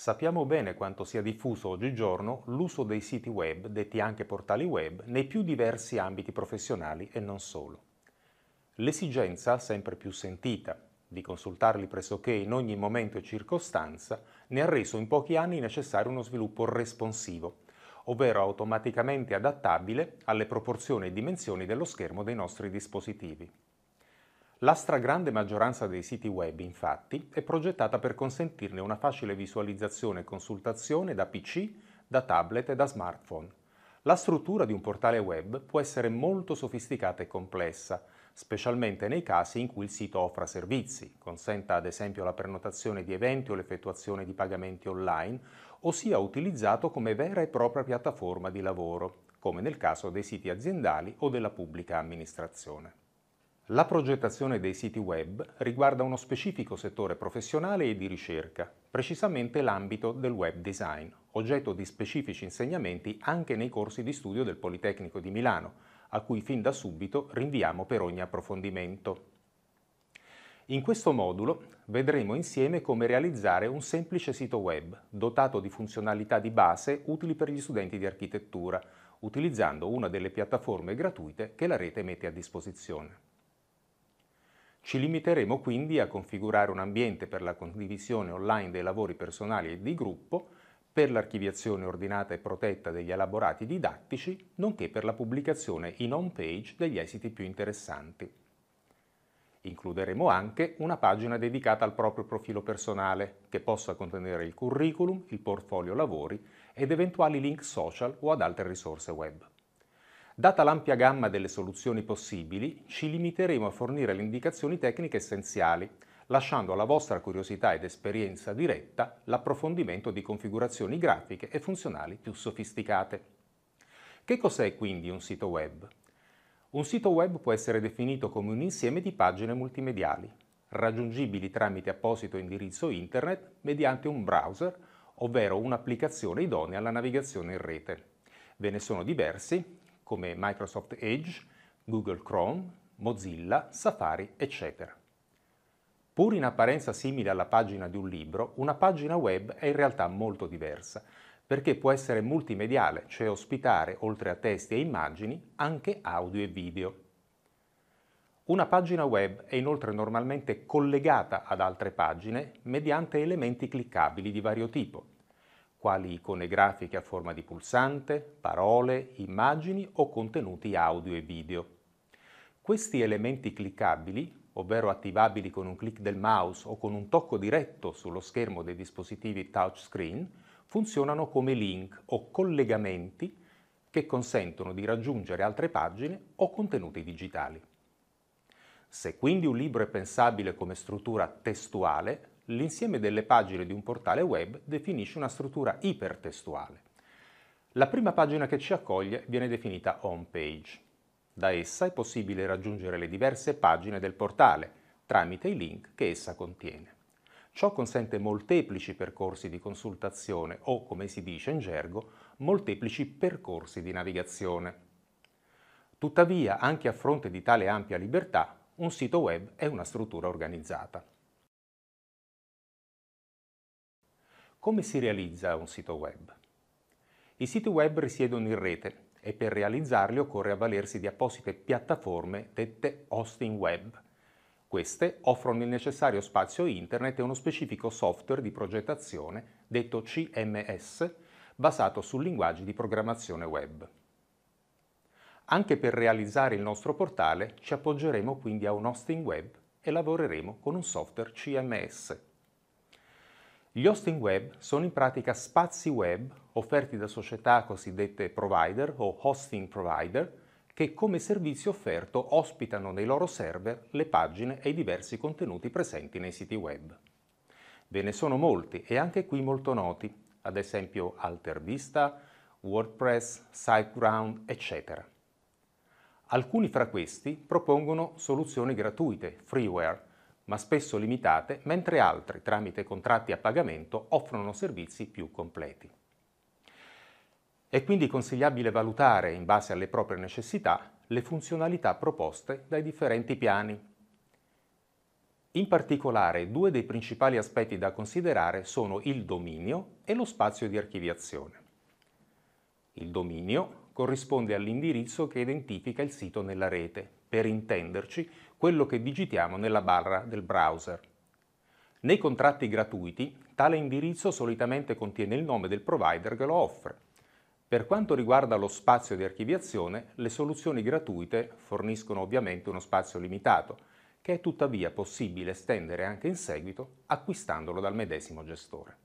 Sappiamo bene quanto sia diffuso oggigiorno l'uso dei siti web, detti anche portali web, nei più diversi ambiti professionali e non solo. L'esigenza, sempre più sentita, di consultarli pressoché in ogni momento e circostanza, ne ha reso in pochi anni necessario uno sviluppo responsivo, ovvero automaticamente adattabile alle proporzioni e dimensioni dello schermo dei nostri dispositivi. La stragrande maggioranza dei siti web, infatti, è progettata per consentirne una facile visualizzazione e consultazione da PC, da tablet e da smartphone. La struttura di un portale web può essere molto sofisticata e complessa, specialmente nei casi in cui il sito offra servizi, consenta ad esempio la prenotazione di eventi o l'effettuazione di pagamenti online, o sia utilizzato come vera e propria piattaforma di lavoro, come nel caso dei siti aziendali o della pubblica amministrazione. La progettazione dei siti web riguarda uno specifico settore professionale e di ricerca, precisamente l'ambito del web design, oggetto di specifici insegnamenti anche nei corsi di studio del Politecnico di Milano, a cui fin da subito rinviamo per ogni approfondimento. In questo modulo vedremo insieme come realizzare un semplice sito web dotato di funzionalità di base utili per gli studenti di architettura, utilizzando una delle piattaforme gratuite che la rete mette a disposizione. Ci limiteremo quindi a configurare un ambiente per la condivisione online dei lavori personali e di gruppo, per l'archiviazione ordinata e protetta degli elaborati didattici, nonché per la pubblicazione in home page degli esiti più interessanti. Includeremo anche una pagina dedicata al proprio profilo personale, che possa contenere il curriculum, il portfolio lavori ed eventuali link social o ad altre risorse web. Data l'ampia gamma delle soluzioni possibili, ci limiteremo a fornire le indicazioni tecniche essenziali, lasciando alla vostra curiosità ed esperienza diretta l'approfondimento di configurazioni grafiche e funzionali più sofisticate. Che cos'è quindi un sito web? Un sito web può essere definito come un insieme di pagine multimediali, raggiungibili tramite apposito indirizzo internet mediante un browser, ovvero un'applicazione idonea alla navigazione in rete. Ve ne sono diversi, come Microsoft Edge, Google Chrome, Mozilla, Safari, eccetera. Pur in apparenza simile alla pagina di un libro, una pagina web è in realtà molto diversa, perché può essere multimediale, cioè ospitare, oltre a testi e immagini, anche audio e video. Una pagina web è inoltre normalmente collegata ad altre pagine mediante elementi cliccabili di vario tipo, quali icone grafiche a forma di pulsante, parole, immagini o contenuti audio e video. Questi elementi cliccabili, ovvero attivabili con un clic del mouse o con un tocco diretto sullo schermo dei dispositivi touchscreen, funzionano come link o collegamenti che consentono di raggiungere altre pagine o contenuti digitali. Se quindi un libro è pensabile come struttura testuale, l'insieme delle pagine di un portale web definisce una struttura ipertestuale. La prima pagina che ci accoglie viene definita home page. Da essa è possibile raggiungere le diverse pagine del portale tramite i link che essa contiene. Ciò consente molteplici percorsi di consultazione o, come si dice in gergo, molteplici percorsi di navigazione. Tuttavia, anche a fronte di tale ampia libertà, un sito web è una struttura organizzata. Come si realizza un sito web? I siti web risiedono in rete e per realizzarli occorre avvalersi di apposite piattaforme dette hosting web. Queste offrono il necessario spazio internet e uno specifico software di progettazione detto CMS basato su linguaggi di programmazione web. Anche per realizzare il nostro portale ci appoggeremo quindi a un hosting web e lavoreremo con un software CMS gli hosting web sono in pratica spazi web offerti da società cosiddette provider o hosting provider che come servizio offerto ospitano nei loro server le pagine e i diversi contenuti presenti nei siti web. Ve ne sono molti e anche qui molto noti, ad esempio AlterVista, WordPress, SiteGround, eccetera. Alcuni fra questi propongono soluzioni gratuite, freeware, ma spesso limitate, mentre altri, tramite contratti a pagamento, offrono servizi più completi. È quindi consigliabile valutare, in base alle proprie necessità, le funzionalità proposte dai differenti piani. In particolare, due dei principali aspetti da considerare sono il dominio e lo spazio di archiviazione. Il dominio corrisponde all'indirizzo che identifica il sito nella rete, per intenderci quello che digitiamo nella barra del browser. Nei contratti gratuiti, tale indirizzo solitamente contiene il nome del provider che lo offre. Per quanto riguarda lo spazio di archiviazione, le soluzioni gratuite forniscono ovviamente uno spazio limitato, che è tuttavia possibile estendere anche in seguito acquistandolo dal medesimo gestore.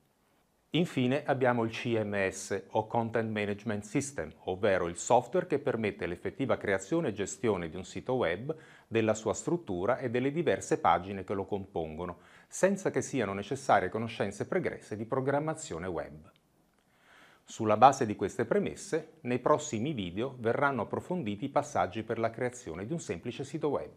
Infine abbiamo il CMS o Content Management System, ovvero il software che permette l'effettiva creazione e gestione di un sito web, della sua struttura e delle diverse pagine che lo compongono, senza che siano necessarie conoscenze pregresse di programmazione web. Sulla base di queste premesse, nei prossimi video verranno approfonditi i passaggi per la creazione di un semplice sito web.